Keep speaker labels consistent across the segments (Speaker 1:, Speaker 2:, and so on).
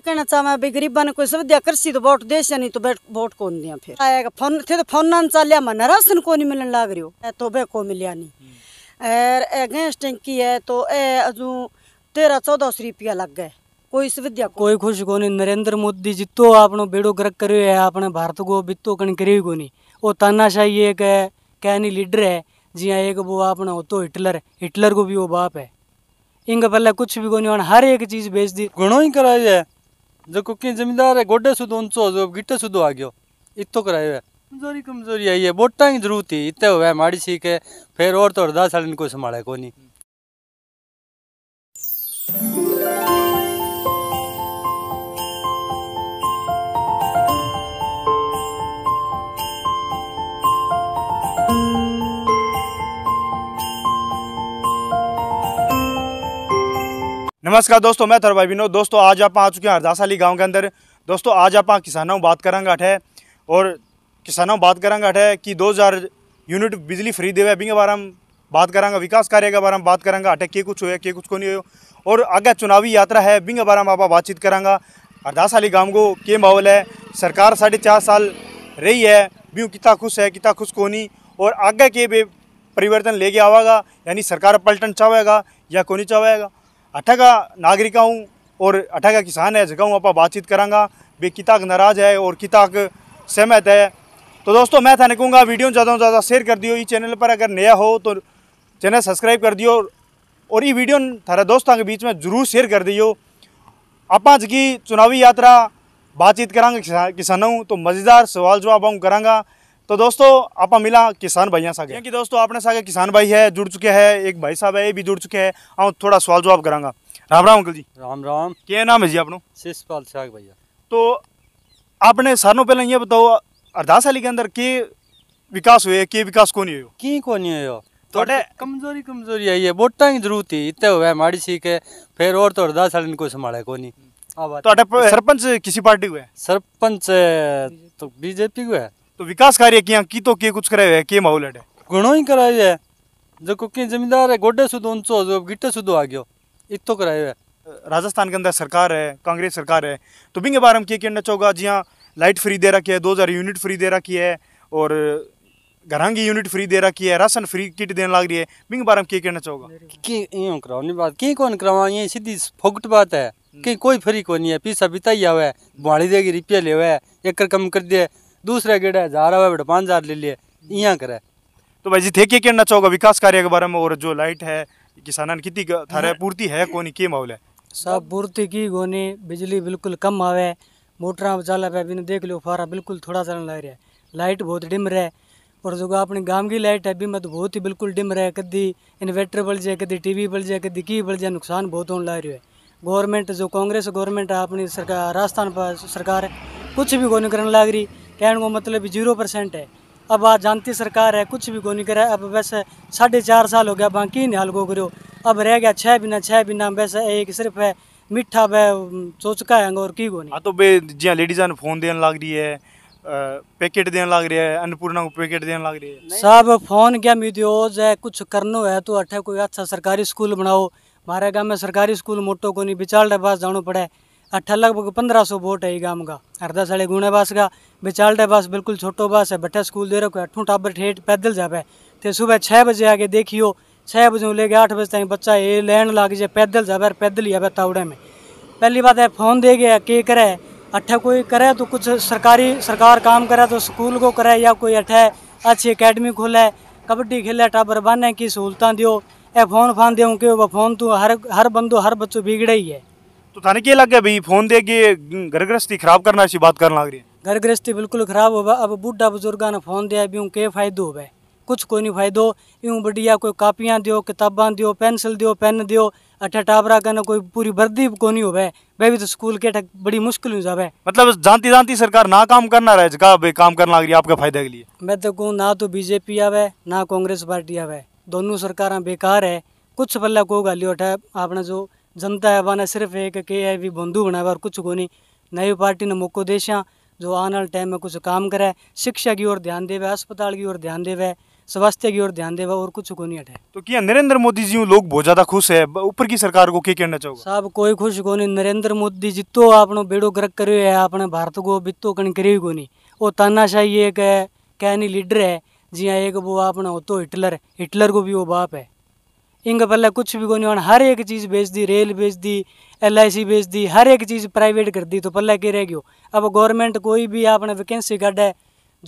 Speaker 1: कहना चाहवा भी गरीबा ने कोई सुविधा कृषि तो वोट दे नहीं तो वोट कौन दिया फिर आएगा फोन थे तो फोन ना चालिया मना राशन को नहीं मिलने लग रही हो तो बे को मिलिया नहीं हम्म। एर ए गैस टंकी है तो ए अजू तेरह चौदह सौ रुपया लग गए
Speaker 2: कोई सुविधा कोई खुश को नहीं नरेंद्र मोदी जितो अपनो बेड़ो गर्क करो है अपने भारत को बितो कण करे को नहीं वो तानाशाही एक है कह नहीं लीडर है जिया एक वो अपना तो हिटलर हिटलर
Speaker 3: को भी वो बाप है इनका पहले कुछ भी को नहीं हर एक चीज बेच दी गुणों ही कराई है जो की जमींदार है गोडे सुधो ऊंचो जो गिटे सुधो आ गयो इतो कराए है कमजोरी कमजोरी आई है बोटा की जरूरत ही इतने हुआ माड़ी सीख है फिर और तो अरदास को संभाले को नहीं
Speaker 4: नमस्कार दोस्तों मैं थर भाई विनोद दोस्तों आज आप आ चुके हैं हरदासाली गाँव के अंदर दोस्तों आज आप किसानों बात करेंगे अठे और किसानों बात करेंगे अठे कि 2000 यूनिट बिजली फ्री देवे अभी के बारे में बात करेंगे विकास कार्य के बारे में बात करेंगे अठे के कुछ हुए के कुछ को नहीं हो और आगे चुनावी यात्रा है अभी के बारे में आप बातचीत करांगा हरदासाली गाँव को के माहौल है सरकार साढ़े चार साल रही है भी कितना खुश है कितना खुश को नहीं और आगे के भी परिवर्तन लेके आवागा यानी सरकार पलटन चाहेगा या को नहीं चाहेगा नागरिक नागरिकाऊँ और का किसान है जगह आप बातचीत करांगा बे किताक नाराज है और किताक सहमत है तो दोस्तों मैं थाने कहूँगा वीडियो ज़्यादा से ज़्यादा शेयर कर दियो ये चैनल पर अगर नया हो तो चैनल सब्सक्राइब कर दियो और ये वीडियो थारे दोस्तों के बीच में जरूर शेयर कर दियो आप जगह चुनावी यात्रा बातचीत करांगे किसानों तो मज़ेदार सवाल जवाब हम करांगा तो दोस्तों आप मिला किसान भाइयों सागे क्योंकि दोस्तों अपने सागे किसान भाई है जुड़ चुके हैं एक भाई साहब है ये भी जुड़ चुके हैं हम थोड़ा सवाल जवाब करांगा राम राम अंकल जी राम
Speaker 3: राम क्या नाम है जी आपनो शिषपाल साग भैया
Speaker 4: तो आपने सारों पहले ये बताओ अरदास अली के अंदर के
Speaker 3: विकास हुए के विकास कौन हो की कौन हुए तो कमजोरी कमजोरी आई है वोटा की जरूरत ही इतने हुए माड़ी सीख है फिर और तो अरदास अली को संभाले को नहीं तो सरपंच किसी पार्टी को है सरपंच तो बीजेपी को है तो विकास कार्य किया की तो के कुछ करे है के माहौल है घणो ही कराए है जो की जमींदार है गोडे सुध ऊंचो जो गिटे सुध आ गयो इतो कराए है राजस्थान के अंदर सरकार है कांग्रेस सरकार
Speaker 4: है तो बिंगे बारे में क्या कहना चाहोगा जी लाइट फ्री दे रखी है दो यूनिट फ्री दे रखी है
Speaker 3: और घरांगी यूनिट फ्री दे रखी है राशन फ्री किट देने लग रही है बिंग बारे में क्या कहना चाहोगा कराओ बात की कौन करावा ये सीधी फोकट बात है कहीं हम्म। कोई फ्री को नहीं है पीसा बिताई आवे है देगी रुपया ले हुआ है कम कर दिया दूसरा गेड़ा हजार आवे बेटा पाँच हजार ले लिए यहाँ करे तो भाई जी थे क्या कहना चाहोगा विकास कार्य के बारे में और जो लाइट है
Speaker 4: किसानन कितनी थारे हाँ। पूर्ति है कोनी के मामला सब पूर्ति की कोनी बिजली
Speaker 2: बिल्कुल कम आवे मोटर चला पे बिना देख लो फारा बिल्कुल थोड़ा चलने लग रहा है लाइट बहुत डिम रहा और जो अपने गांव की लाइट है भी मत बहुत ही बिल्कुल डिम रहा है कभी इन्वर्टर बल जाए कदी टीवी बल जाए कदी की बल जाए नुकसान बहुत होने लग रहा है गवर्नमेंट जो कांग्रेस गवर्नमेंट है अपनी सरकार राजस्थान पर सरकार कुछ भी को करने लग रही कहने को मतलब जीरो परसेंट है अब आज जानती सरकार है कुछ भी को नहीं करे अब वैसे साढ़े चार साल हो गया बाकी नहीं हाल को करो अब रह गया छः बिना छः बिना वैसे एक सिर्फ है मिठा वह चोचका है
Speaker 4: और की को नहीं हाँ तो बे जी लेडीजा ने फोन देने लग रही है पैकेट देने लग रही है अन्नपूर्णा को पैकेट देने लग रही है सब फोन क्या मीडियोज है कुछ करनो है तो अठे कोई अच्छा
Speaker 2: सरकारी स्कूल बनाओ हमारे गाँव में सरकारी स्कूल मोटो को नहीं बिचाल बस जानो पड़े अट्ठा लगभग पंद्रह सौ वोट है गांव का हरदा साढ़े गुणे बास का बिचालटे बास बिल्कुल छोटो बास है भट्टा स्कूल दे रखो अठू टाबर ठेठ पैदल जावे तो सुबह छः बजे आके देखियो छः बजे लेके आठ बजे तक बच्चा ये लैन लाग जाए पैदल जावे पैदल ही आवे तावड़े में पहली बात है फ़ोन दे गया के करे अठे कोई करे तो कुछ सरकारी सरकार काम करे तो स्कूल को करे या कोई अठे अच्छी अकेडमी खोले कबड्डी खेले टाबर बने की सहूलत दियो ए फोन फान दे क्यों फोन तो हर हर बंदो हर बच्चों बिगड़े ही है तो थाने क्या लग गया भाई फोन दे के घर
Speaker 4: गृहस्थी खराब करना सी बात करने लग रही है
Speaker 2: घर गृहस्थी बिल्कुल खराब होगा अब बूढ़ा बुजुर्गा ने फोन दिया भी के फायदो होवे कुछ कोई नहीं फायदो यूं बढ़िया कोई कापियाँ दियो किताबां दियो पेंसिल दियो पेन दियो अठा टाबरा कने कोई पूरी वर्दी को नहीं होवे वह भी तो स्कूल के ठक बड़ी मुश्किल हो जावे
Speaker 4: मतलब जानती जानती सरकार ना काम करना रहे जगह बे काम करना लग रही आपके फायदे के लिए
Speaker 2: मैं तो कहूँ ना तो बीजेपी आवे ना कांग्रेस पार्टी आवे दोनों सरकार बेकार है कुछ पल्ला को गाली उठा अपना जो जनता है बाने सिर्फ एक के है भी बंधु बनावे और कुछ को नहीं नई पार्टी ने मौको देशा जो आने वाले टाइम में कुछ काम करे शिक्षा की ओर ध्यान देवे अस्पताल की ओर ध्यान देवे स्वास्थ्य की ओर ध्यान देवे और कुछ को नहीं हटे
Speaker 4: तो क्या नरेंद्र मोदी जी लोग बहुत ज्यादा खुश है ऊपर की सरकार को क्या कहना चाहोगे
Speaker 2: साहब कोई खुश को नहीं नरेंद्र मोदी जितो अपनो बेड़ो ग्रक करो है अपने भारत को बित्तो कण करियो को नहीं वो तानाशाही एक है कहनी लीडर है जी एक वो अपना होतो हिटलर हिटलर को भी वो बाप है इनके पहले कुछ भी कोनी हर एक चीज़ बेच दी रेल बेच दी एल आई सी बेच दी हर एक चीज़ प्राइवेट कर दी तो पहले के रह गयो अब गवर्नमेंट कोई भी आपने वैकेंसी काटे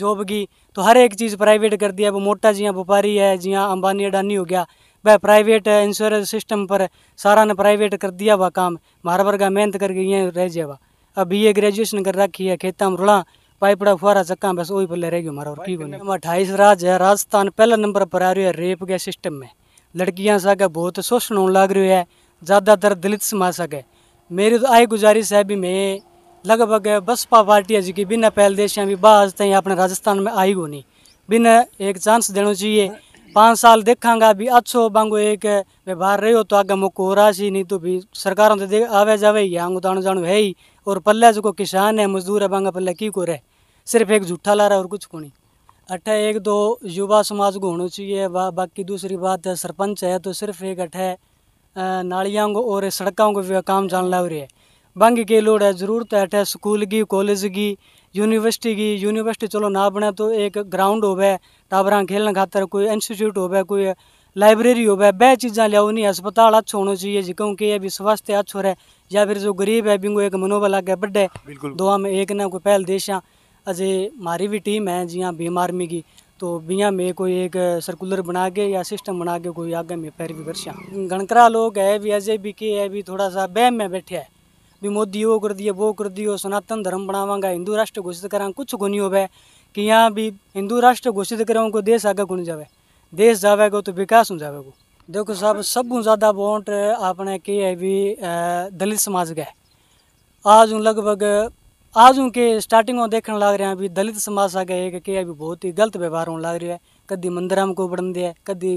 Speaker 2: जॉब की तो हर एक चीज़ प्राइवेट कर दी अब मोटा जिया व्यापारी है जिया अंबानी अडानी हो गया वह प्राइवेट इंश्योरेंस सिस्टम पर सारा ने प्राइवेट कर दिया वह काम मार वर्ग मेहनत करके ये रह जाए अब बी ए ग्रेजुएशन कर रखी है खेत में रुला पाइपड़ा फुहारा चक्का बस वही पल्ले रह गयो हमारा और अट्ठाईस राज्य है राजस्थान पहला नंबर पर आ रही है रेप के सिस्टम में लड़कियां सागे बहुत शोषण होने लग रही है ज़्यादातर दलित समाज है मेरी तो आई गुजारिश है भी मैं लगभग बसपा पार्टी है जी की बिना पहल देश भी बाज तय अपने राजस्थान में आई होनी बिना एक चांस देना चाहिए पाँच साल देखांगा भी अच्छो बांगो एक व्यवहार रहे हो तो आगे मुको हो रहा सी नहीं तो भी सरकारों तो देख आवे जावे ही आंगू तो जानो है ही और पल्ला जो किसान है मजदूर है बंगा पल्ला की को रहे सिर्फ एक झूठा ला रहा और कुछ को नहीं अठे एक दो युवा समाज को होना चाहिए बा, बाकी दूसरी बात है सरपंच है तो सिर्फ एक अठे नालियाँ को और सड़कों को काम जान लग रही है बंग की लोड है ज़रूरत है अठे स्कूल की कॉलेज की यूनिवर्सिटी की यूनिवर्सिटी चलो ना बने तो एक ग्राउंड होवे टाबर खेलने खातर कोई इंस्टीट्यूट होवे कोई लाइब्रेरी होवे वह चीज़ें लिया नहीं अस्पताल अच्छा होना चाहिए जिकों के भी स्वास्थ्य अच्छा रहे या फिर जो गरीब है बिंगो एक मनोबल आगे बढ़े दो में एक ना कोई पहल देशा अजय मारी भी टीम है जियाँ भीम आर्मी की तो बिया में कोई एक सर्कुलर बना के या सिस्टम बना के कोई आगे में पैरवी कर सा गणकरा लोग है भी अजय भी के है भी थोड़ा सा बहम में बैठे है भी मोदी वो कर दिए वो कर दियो सनातन धर्म बनावागा हिंदू राष्ट्र घोषित करा कुछ को नहीं हो कि यहाँ भी हिंदू राष्ट्र घोषित करा उनको देश आगे को नहीं जावे देश जावेगो तो विकास हो जावेगो देखो साहब सबू ज़्यादा वोट अपने के है भी दलित समाज गए है आज लगभग आज उनके स्टार्टिंग में देखने लग रहे हैं अभी दलित समाज से आगे है अभी बहुत ही गलत व्यवहार होने लग रहा है कभी मंदिर में को बढ़न दिया कभी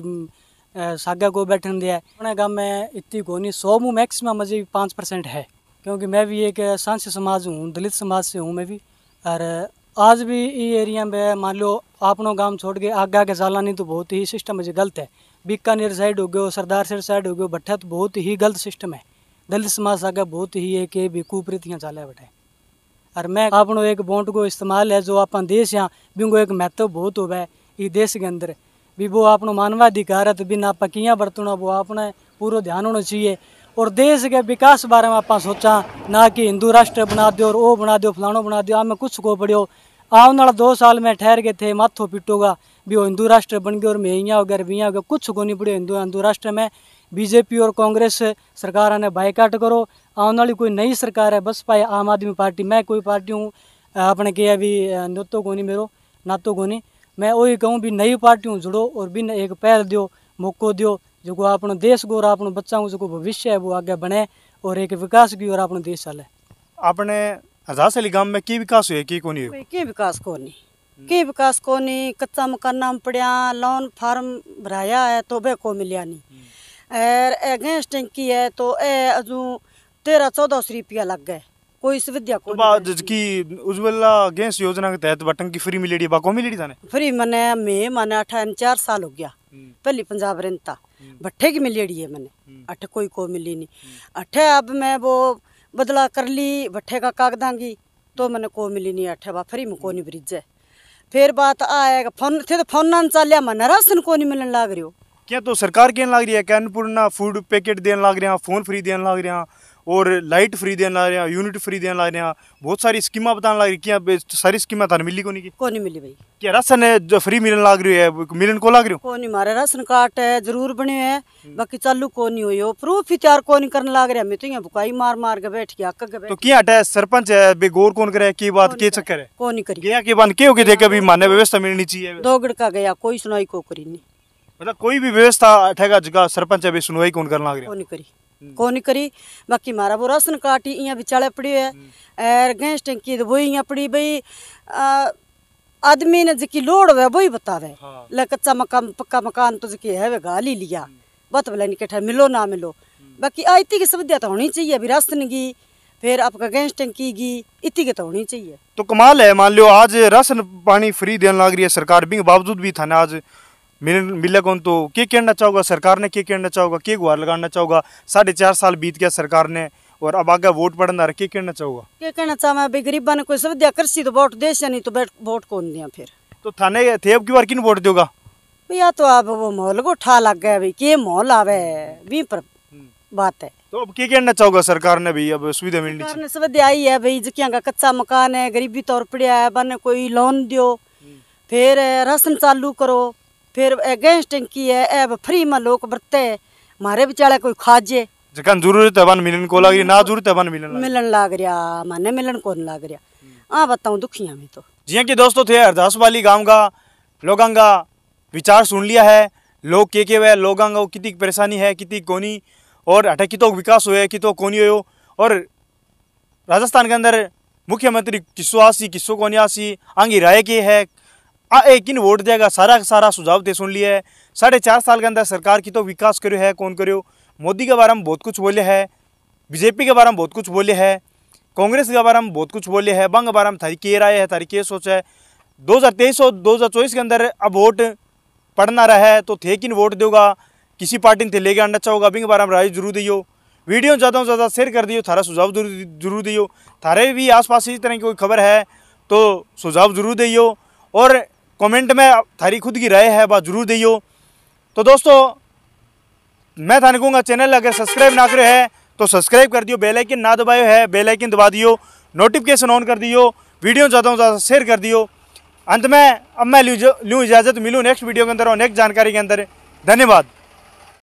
Speaker 2: सागा को बैठन दिया अपने गाँव में इतनी कोनी सौ मुँह मैक्सिमम अजय पाँच परसेंट है क्योंकि मैं भी एक सांस समाज हूँ दलित समाज से हूँ मैं भी और आज भी ये एरिया में मान लो अपनों गांव छोड़ के आगे आगे जाला नहीं तो बहुत ही सिस्टम है गलत है बीकानेर साइड हो गयो सरदार सिर साइड हो गयो भट्ठा तो बहुत ही गलत सिस्टम है दलित समाज आगे बहुत ही एक बेकूपरीतियाँ चाले बैठे और मैं आपनों एक बोंट को इस्तेमाल है जो अपन देश हाँ बिंगो एक महत्व बहुत होवे देश के अंदर भी वो अपनो मानवाधिकार है तो बिना आप किया बरतना वो अपने पूरा ध्यान होना चाहिए और देश के विकास बारे में आप सोचा ना कि हिंदू राष्ट्र बना दो और वो बना दो फलानो बना दो हमें कुछ को पड़ियो आम वाला दो साल में ठहर गए थे माथो पिटोगा भी वो हिंदू राष्ट्र बन गए और मेहिया हो गए रविया हो गए कुछ को नहीं पड़ियो हिंदू हिंदू राष्ट्र में बीजेपी और कांग्रेस सरकार ने बाइकाट करो आने वाली कोई नई सरकार है बस भाई आम आदमी पार्टी मैं कोई पार्टी हूँ अपने के अभी नोतो कोनी मेरो नातो कोनी मैं वही कहूँ भी नई पार्टी हूँ जुड़ो और बिन एक पैर दो मौको दो जो अपने देश को और अपने बच्चा को जो भविष्य है वो आगे बने और एक विकास की और अपने देश चले
Speaker 4: अपने हजास गांव में की विकास हुए की कोनी
Speaker 2: की विकास कोनी की विकास कोनी
Speaker 1: कच्चा मकान नाम पड़िया लोन फार्म भराया है तो बे को मिलिया नहीं गैस टंकी है तो अजू तेरह चौदह सौ रुपया लग गए
Speaker 4: कोई सुविधा को तो गैस योजना के तहत बटन की फ्री मिलेड़ी बाको मिलेड़ी थाने
Speaker 1: फ्री मने मैं मने अठान चार साल हो गया हम्म। पहले पंजाब रहता हम्म। भट्ठे की मिली है मैंने हम्म। अठ कोई को मिली नहीं अठे अब मैं वो बदला कर ली भट्ठे का कागदांगी तो मैंने को मिली नहीं अठे बा फ्री में को ब्रिज है फिर बात आएगा फोन थे तो फोन ना चालिया मैं राशन को नहीं मिलने लग रही हो
Speaker 4: क्या तो सरकार कहने लग रही है कैनपुरना फूड पैकेट देने लग रहा फ़ोन फ्री देने लग रहा और लाइट फ्री देने लग रहा यूनिट फ्री देने लग रहा बहुत सारी स्कीम बताने लग रही क्या सारी स्कीम थाने मिली को नहीं की कौन मिली भाई क्या राशन है जो फ्री मिलने लग रही है मिलन को लग रही हो
Speaker 1: कौन हमारा राशन कार्ड है जरूर बने है बाकी चालू कौन नहीं हुई प्रूफ ही तैयार कौन करने लग रहा मैं तो यहाँ बुकाई मार मार के बैठ गया तो
Speaker 4: क्या हटा सरपंच है बेगौर कौन करे की बात के चक्कर है कौन नहीं करी गया के बात के हो गए देखे अभी मान्य व्यवस्था मिलनी चाहिए
Speaker 1: दो गड़का गया कोई सुनाई को करी नहीं
Speaker 4: मतलब कोई भी व्यवस्था ठेगा जगह सरपंच अभी सुनवाई कौन करना लग रहा
Speaker 1: कौन करी कौन करी बाकी मारा वो राशन कार्ड यहाँ बिचाले पड़ी है और गैस टंकी तो वही यहाँ पड़ी भाई आदमी ने जिकी लोड़ हुआ वही बतावे हाँ। ले कच्चा मकान पक्का मकान तो जिकी है वे गाली लिया बत बोला नहीं कठा मिलो ना मिलो बाकी आयती की सुविधा तो होनी चाहिए अभी राशन की फिर आपका गैस टंकी की इतनी की तो होनी चाहिए
Speaker 4: तो कमाल है मान लो आज राशन पानी फ्री देने लग रही है सरकार भी बावजूद भी था ना आज मिले कौन तो के कहना चाहोगा सरकार ने के कहना चाहोगा के गुहार लगाना चाहोगा साढ़े चार साल बीत गया सरकार ने और अब आगे वोट पड़न के कहना चाहोगा
Speaker 1: के कहना चाहवा अभी गरीबा ने कोई सुविधा कर सी तो वोट दे से नहीं तो वोट
Speaker 4: कौन दिया फिर तो थाने थे अब की बार किन वोट दोगा
Speaker 1: भैया तो अब वो माहौल को ठा लग गया भाई के माहौल आवे भी पर हम्म। बात है तो
Speaker 4: अब क्या कहना चाहोगा सरकार ने भाई अब सुविधा मिलनी
Speaker 1: सरकार ने सुविधा आई है भाई जिकिया का कच्चा मकान है गरीबी तौर पड़िया है बने कोई लोन दियो हम्म। फिर राशन चालू करो फिर गैस टंकी है अब फ्री में लोग बरते मारे बेचारा कोई खाजे
Speaker 4: जकन जरूरत तो है बन मिलन को लाग रही ना जरूरत तो है बन मिलन
Speaker 1: मिलन लाग रिया माने मिलन कोन लाग रिया आ बताऊं दुखिया में तो
Speaker 4: जिया के दोस्तों थे अरदास वाली गांव का लोगों का विचार सुन लिया है लोग के के वे लोगों को कितनी परेशानी है कितनी कोनी और हटा तो विकास हुए तो कोनी हो और राजस्थान के अंदर मुख्यमंत्री किसो आसी किसो कोनी आसी आंगी राय के है आ एक इन वोट देगा सारा सारा सुझाव दे सुन लिया है साढ़े चार साल के अंदर सरकार की तो विकास करो है कौन करो मोदी के बारे में बहुत कुछ बोले है बीजेपी के बारे में बहुत कुछ बोले है कांग्रेस के बारे में बहुत कुछ बोले है बंग के बारे में थारी के राय है थारी के सोच है दो हज़ार तेईस और दो हज़ार चौबीस के अंदर अब वोट पड़ना रहा है तो थे किन वोट दोगा किसी पार्टी ने थे लेके आना चाहोगा बिंग बारे में राय जरूर दियो वीडियो ज़्यादा से ज़्यादा शेयर कर दियो थारा सुझाव जरूर दियो थारे भी आसपास इस तरह की कोई खबर है तो सुझाव जरूर दियो और कमेंट में थारी खुद की राय है बात जरूर दियो तो दोस्तों मैं थाने कहूँगा चैनल अगर सब्सक्राइब ना करे है तो सब्सक्राइब कर दियो बेलाइकिन ना दबाए है बेलाइकिन दबा दियो नोटिफिकेशन ऑन कर दियो वीडियो ज़्यादा से ज़्यादा शेयर कर दियो अंत में अब मैं लूँ इजाज़त मिलूँ नेक्स्ट वीडियो के अंदर और नेक्स्ट जानकारी के अंदर धन्यवाद